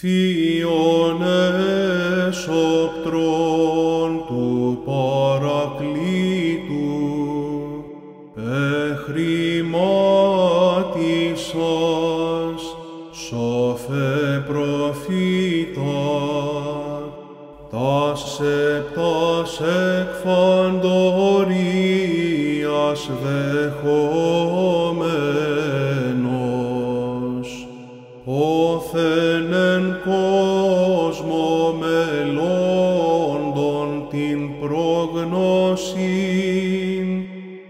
Θείον εσωπτρόν του Παρακλήτου, εχρημάτισας, σοφέ προφήτα, τας σεπτάς εκφαντορίας δε γνώσιν,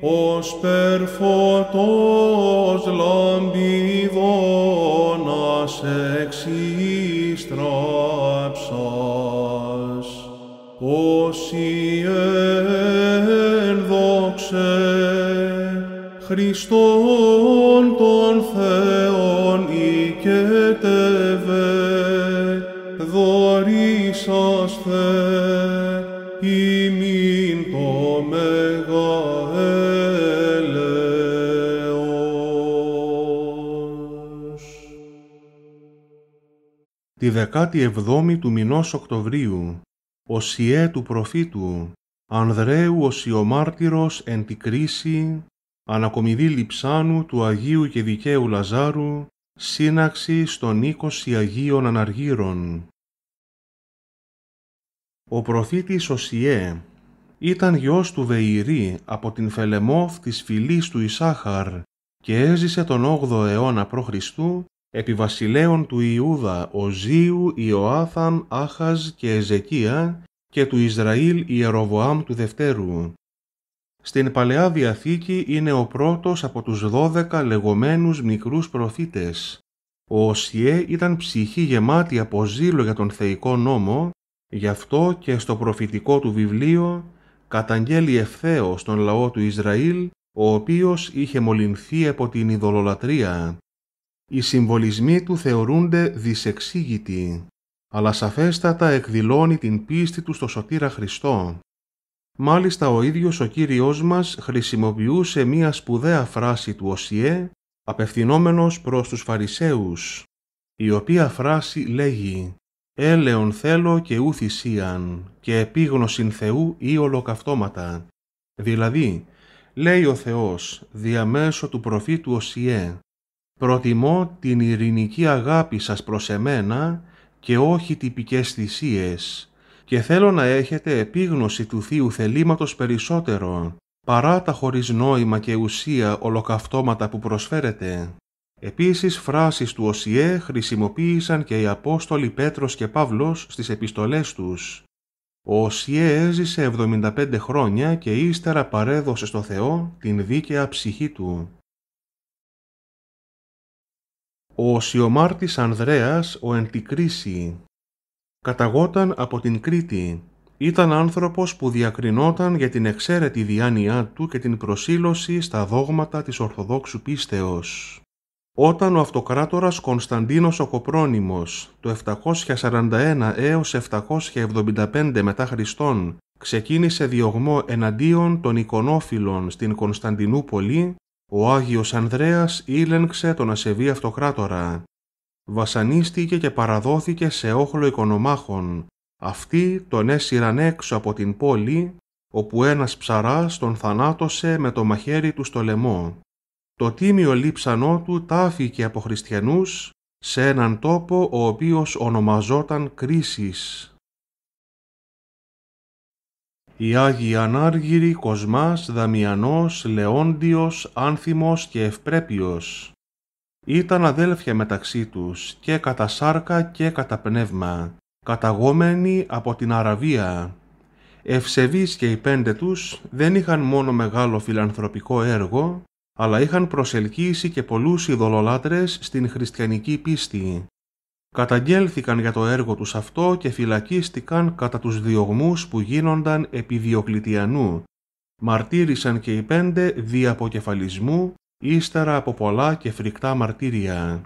ως περφωτός λαμπίδωνας εξίστραψας, όσοι ενδόξε Χριστόν τον Θεόν οικετεύε, δορισαστε. τη 17η του μηνός Οκτωβρίου, ο Σιέ του προφήτου, Ανδρέου ο οσιομάρτυρος εν τη κρίση, ανακομιδή λιψάνου του Αγίου και Δικαίου Λαζάρου, σύναξη στον 20η Αγίων Αναργύρων. Ο προφήτης Σιέ ήταν γιος του Βεϊρή από την Φελεμόφ της φυλής του Ισάχαρ και έζησε τον 8ο αιώνα π.Χ βασιλέων του Ιούδα, Οζίου, Ιωάθαν, Άχαζ και Εζεκία και του Ισραήλ Ιεροβοάμ του Δευτέρου. Στην Παλαιά Διαθήκη είναι ο πρώτος από τους δώδεκα λεγόμενους μικρούς προφήτες. Ο Οσιέ ήταν ψυχή γεμάτη από ζήλο για τον θεϊκό νόμο, γι' αυτό και στο προφητικό του βιβλίο καταγγέλει ευθέως τον λαό του Ισραήλ, ο οποίος είχε μολυνθεί από την ειδωλολατρία οι συμβολισμοί του θεωρούνται δυσεξήγητοι, αλλά σαφέστατα εκδηλώνει την πίστη του στο Σωτήρα Χριστό. Μάλιστα ο ίδιος ο Κύριος μας χρησιμοποιούσε μία σπουδαία φράση του Οσιέ, απευθυνόμενος προς τους Φαρισαίους, η οποία φράση λέγει «Έλεον θέλω και ου θυσίαν και επίγνωσιν Θεού ή ολοκαυτώματα». Δηλαδή, λέει ο Θεός διαμέσω του προφήτου Οσιέ Προτιμώ την ειρηνική αγάπη σας προς εμένα και όχι τυπικές θυσίες και θέλω να έχετε επίγνωση του Θείου θελήματος περισσότερο παρά τα χωρίς νόημα και ουσία ολοκαυτώματα που προσφέρετε. Επίσης φράσεις του Οσιέ χρησιμοποίησαν και οι Απόστολοι Πέτρος και Παύλος στις επιστολές τους. Ο Οσιέ έζησε 75 χρόνια και ύστερα παρέδωσε στο Θεό την δίκαια ψυχή του ο Σιωμάρτης Ανδρέας ο εν Καταγόταν από την Κρήτη. Ήταν άνθρωπος που διακρινόταν για την εξαίρετη διάνοιά του και την προσήλωση στα δόγματα της Ορθοδόξου πίστεως. Όταν ο αυτοκράτορας Κωνσταντίνος ο Κοπρόνημος το 741 έως 775 μετά Χριστόν ξεκίνησε διωγμό εναντίον των εικονόφιλων στην Κωνσταντινούπολη, ο Άγιος Ανδρέας ήλεγξε τον ασεβή αυτοκράτορα. Βασανίστηκε και παραδόθηκε σε όχλο οικονομάχων. Αυτοί τον έσυραν έξω από την πόλη, όπου ένας ψαράς τον θανάτωσε με το μαχαίρι του στο λαιμό. Το τίμιο λείψανό του τάφηκε από χριστιανούς σε έναν τόπο ο οποίος ονομαζόταν Κρίσης οι Άγιοι Ανάργυροι Κοσμάς, Δαμιανός, Λεόντιος, Άνθιμος και Ευπρέπιος. Ήταν αδέλφια μεταξύ τους και κατά σάρκα και κατά πνεύμα, καταγόμενοι από την Αραβία. Ευσεβείς και οι πέντε τους δεν είχαν μόνο μεγάλο φιλανθρωπικό έργο, αλλά είχαν προσελκύσει και πολλούς ειδωλολάτρες στην χριστιανική πίστη καταγγέλθηκαν για το έργο τους αυτό και φυλακίστηκαν κατά τους διωγμούς που γίνονταν επί Διοκλητιανού. Μαρτύρησαν και οι πέντε δι αποκεφαλισμού, ύστερα από πολλά και φρικτά μαρτύρια.